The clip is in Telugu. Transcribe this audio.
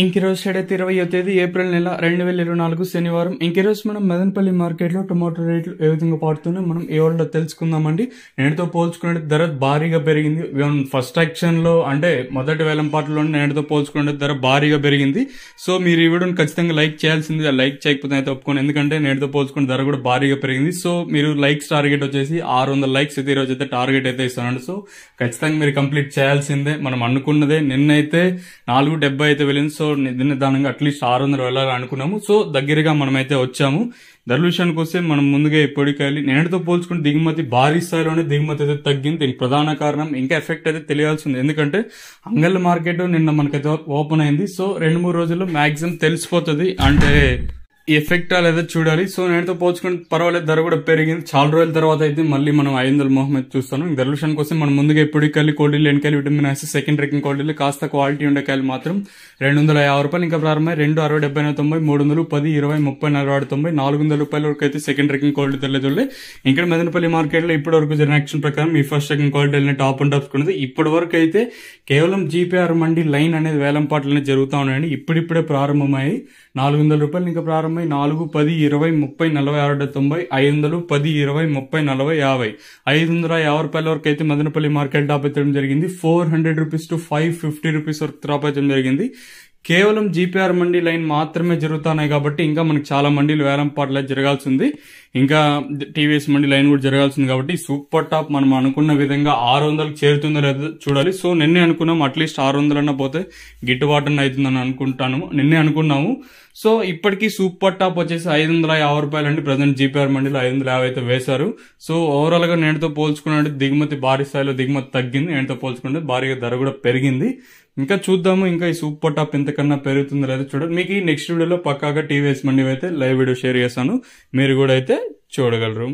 ఇంకిరోజు ఇరవై ఇరవయో తేదీ ఏప్రిల్ నెల రెండు వేల ఇరవై నాలుగు శనివారం ఇంకిరోజు మనం మదనపల్లి మార్కెట్లో టొమాటో రేట్లు ఏ విధంగా పాడుతున్నాయి మనం ఏ వాళ్ళు తెలుసుకుందామండి నేటితో పోల్చుకునే ధర భారీగా పెరిగింది ఫస్ట్ యాక్షన్లో అంటే మొదటి పాటలో నేనుతో పోల్చుకునే ధర భారీగా పెరిగింది సో మీరు ఈ వీడియోని ఖచ్చితంగా లైక్ చేయాల్సింది లైక్ చేయకపోతే అయితే ఒప్పుకోండి ఎందుకంటే నేటితో పోల్చుకునే ధర కూడా భారీగా పెరిగింది సో మీరు లైక్స్ టార్గెట్ వచ్చేసి ఆరు వందల లైక్స్ అయితే ఈరోజు అయితే టార్గెట్ అయితే ఇస్తానండి సో ఖచ్చితంగా మీరు కంప్లీట్ చేయాల్సిందే మనం అనుకున్నదే నిన్నైతే నాలుగు డెబ్బై అయితే వెళ్ళింది సో నిదానంగా అట్లీస్ట్ ఆరు వందలు వెళ్ళాలి అనుకున్నాము సో దగ్గరగా మనమైతే వచ్చాము ధరల విషయానికి వస్తే మనం ముందుగా వెళ్ళి నిన్నటితో పోల్చుకుంటే దిగుమతి భారీ స్థాయిలోనే దిగుమతి అయితే తగ్గింది దీనికి ప్రధాన కారణం ఇంకా ఎఫెక్ట్ అయితే తెలియాల్సింది ఎందుకంటే అంగల్ మార్కెట్ నిన్న మనకైతే ఓపెన్ అయింది సో రెండు మూడు రోజుల్లో మ్యాక్సిమం తెలిసిపోతుంది అంటే ఈ ఎఫెక్ట్ లేదా చూడాలి సో నేనుతో పోల్చుకుని పర్వాలేదు ధర కూడా పెరిగింది చాలా రోజుల తర్వాత అయితే మళ్ళీ మనం ఐదు వందల మొహమ్మద్ చూస్తాను దర్లుషన్ కోసం మనం ముందుగా ఎప్పుడు కలిగి కోల్డీలు ఎన్నికలు విటమిన్ ఐస్ సెకండ్ ట్రెక్కింగ్ ఇల్లు కాస్త క్వాలిటీ ఉండే కాయలు మాత్రం రెండు వందల యాభై రూపాయలు ఇంకా ప్రారంభమై రెండు అరవై డెబ్బై తొంభై మూడు వందలు పది ఇరవై ముప్పై నలభై ఆరు తొంభై నాలుగు వందల రూపాయల వరకు అయితే సెకండ్ రికింగ్ కోల్డ్ తెలియదు ఇంకా మెదనపల్లి మార్కెట్లో ఇప్పటి వరకు జరిగిన యాక్షన్ ప్రకారం ఈ ఫస్ట్ సెకండ్ కోల్డ్ ఇల్ని టాప్ అండ్ టాప్స్ కొనేది ఇప్పటి వరకు అయితే కేవలం జీపీఆర్ మండి లైన్ అనేది వేలంపాట్లనే జరుగుతూ ఉన్నాయండి ఇప్పుడిప్పుడే ప్రారంభమై నాలుగు వందల రూపాయలు ఇంకా ప్రారంభమై తొంభై నాలుగు పది ఇరవై ముప్పై నలభై ఆరు తొంభై ఐదు వందలు పది ఇరవై ముప్పై నలభై యాభై ఐదు వందల యాభై రూపాయల వరకు అయితే మదనపల్లి మార్కెట్ డ్రాప్ ఎత్తడం జరిగింది four hundred rupees to five fifty rupees వరకు డ్రాప్ ఎత్తడం జరిగింది కేవలం జీపీఆర్ మండీ లైన్ మాత్రమే జరుగుతున్నాయి కాబట్టి ఇంకా మనకి చాలా మండీలు వేలంపాట్ల జరగాల్సి ఉంది ఇంకా టీవీఎస్ మండీ లైన్ కూడా జరగాల్సింది కాబట్టి సూపర్ టాప్ మనం అనుకున్న విధంగా ఆరు వందలకు చేరుతుందో లేదో చూడాలి సో నిన్నే అనుకున్నాం అట్లీస్ట్ ఆరు వందలన్నా పోతే గిట్టుబాటు అవుతుందని అనుకుంటాను నిన్నే అనుకున్నాము సో ఇప్పటికీ సూపర్ టాప్ వచ్చేసి ఐదు వందల యాభై రూపాయలు అండి ప్రజెంట్ జీపీఆర్ మండీలో ఐదు వందల యాభై అయితే వేశారు సో ఓవరాల్గా నేనుతో పోల్చుకున్నట్టు దిగుమతి భారీ స్థాయిలో దిగుమతి తగ్గింది నేనుతో పోల్చుకుంటే భారీగా ధర కూడా పెరిగింది ఇంకా చూద్దాము ఇంకా ఈ సూప్ టాప్ ఎంతకన్నా పెరుగుతుందో లేదో చూడండి మీకు ఈ నెక్స్ట్ వీడియోలో పక్కాగా టీవీ వేసి మండి అయితే లైవ్ వీడియో షేర్ చేస్తాను మీరు కూడా అయితే చూడగలరు